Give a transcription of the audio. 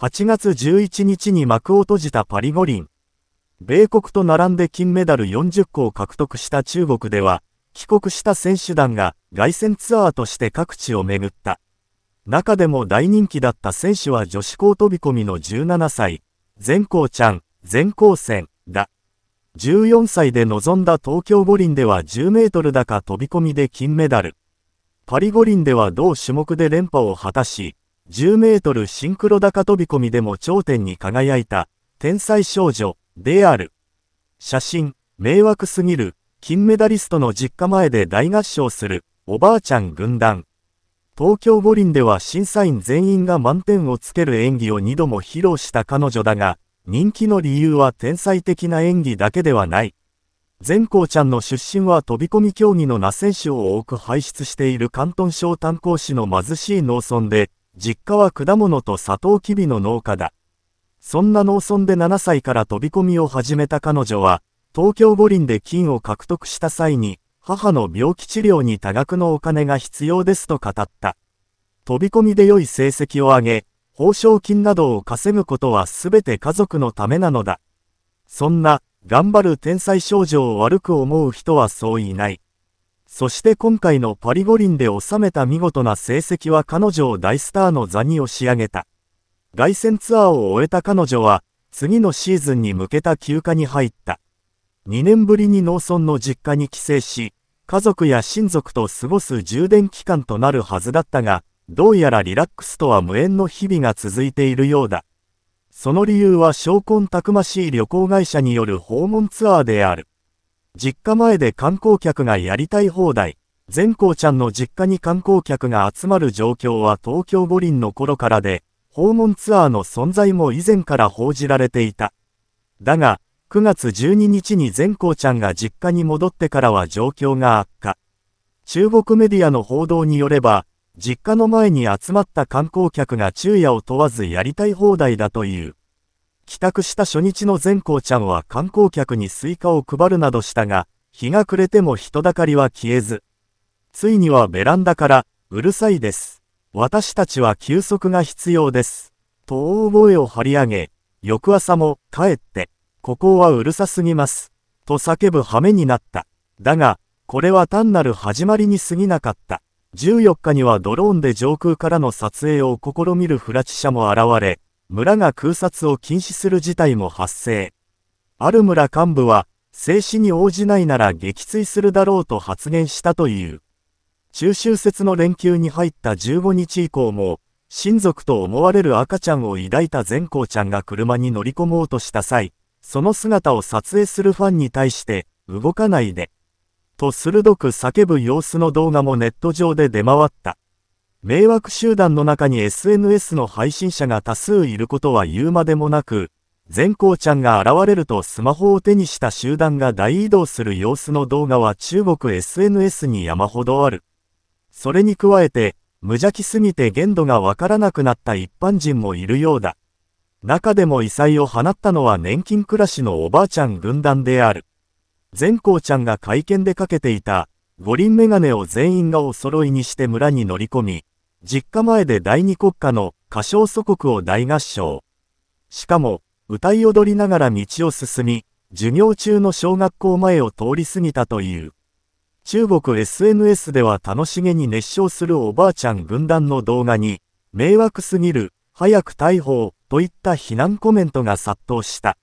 8月11日に幕を閉じたパリ五輪。米国と並んで金メダル40個を獲得した中国では、帰国した選手団が凱旋ツアーとして各地を巡った。中でも大人気だった選手は女子校飛び込みの17歳、全校ちゃん、全校戦だ。14歳で臨んだ東京五輪では10メートル高飛び込みで金メダル。パリ五輪では同種目で連覇を果たし、10メートルシンクロ高飛び込みでも頂点に輝いた天才少女である。写真、迷惑すぎる、金メダリストの実家前で大合唱するおばあちゃん軍団。東京五輪では審査員全員が満点をつける演技を2度も披露した彼女だが、人気の理由は天才的な演技だけではない。全校ちゃんの出身は飛び込み競技の那選手を多く輩出している広東省炭鉱市の貧しい農村で、実家は果物とサトウキビの農家だ。そんな農村で7歳から飛び込みを始めた彼女は、東京五輪で金を獲得した際に、母の病気治療に多額のお金が必要ですと語った。飛び込みで良い成績を上げ、報奨金などを稼ぐことは全て家族のためなのだ。そんな、頑張る天才少女を悪く思う人はそういない。そして今回のパリ五輪で収めた見事な成績は彼女を大スターの座に押し上げた。凱旋ツアーを終えた彼女は、次のシーズンに向けた休暇に入った。2年ぶりに農村の実家に帰省し、家族や親族と過ごす充電期間となるはずだったが、どうやらリラックスとは無縁の日々が続いているようだ。その理由は昇魂たくましい旅行会社による訪問ツアーである。実家前で観光客がやりたい放題。善光ちゃんの実家に観光客が集まる状況は東京五輪の頃からで、訪問ツアーの存在も以前から報じられていた。だが、9月12日に善光ちゃんが実家に戻ってからは状況が悪化。中国メディアの報道によれば、実家の前に集まった観光客が昼夜を問わずやりたい放題だという。帰宅した初日の善光ちゃんは観光客にスイカを配るなどしたが、日が暮れても人だかりは消えず。ついにはベランダから、うるさいです。私たちは休息が必要です。と大声を張り上げ、翌朝も、帰って、ここはうるさすぎます。と叫ぶ羽目になった。だが、これは単なる始まりに過ぎなかった。14日にはドローンで上空からの撮影を試みるフラチ社も現れ、村が空撮を禁止する事態も発生。ある村幹部は、静止に応じないなら撃墜するだろうと発言したという。中秋節の連休に入った15日以降も、親族と思われる赤ちゃんを抱いた善光ちゃんが車に乗り込もうとした際、その姿を撮影するファンに対して、動かないで、と鋭く叫ぶ様子の動画もネット上で出回った。迷惑集団の中に SNS の配信者が多数いることは言うまでもなく、善光ちゃんが現れるとスマホを手にした集団が大移動する様子の動画は中国 SNS に山ほどある。それに加えて、無邪気すぎて限度がわからなくなった一般人もいるようだ。中でも異彩を放ったのは年金暮らしのおばあちゃん軍団である。善光ちゃんが会見でかけていた、五輪メガネを全員がお揃いにして村に乗り込み、実家前で第二国家の歌唱祖国を大合唱。しかも、歌い踊りながら道を進み、授業中の小学校前を通り過ぎたという。中国 SNS では楽しげに熱唱するおばあちゃん軍団の動画に、迷惑すぎる、早く逮捕といった非難コメントが殺到した。